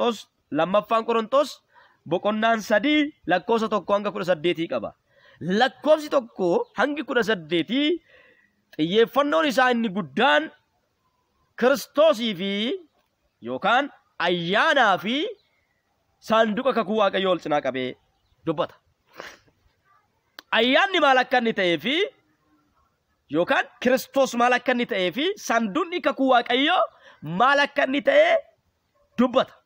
Qorontos lammaffaan Qorontos boqonnaan sadii lakkoofsa tokko hanga kudha saddeetii qaba. Lakkoofsi tokko hangi kudha saddeetii xiyyeeffannoon isaa inni guddaan kiristoosii fi yookaan ayyaanaa fi saanduqa kakuu waaqayyoo ol cinaa qabee dubbata. Ayyaanni maal akka inni ta'ee fi yookaan kiristoos maal akka inni ta'ee fi saanduqni kakuu waaqayyoo maal akka inni ta'ee dubbata.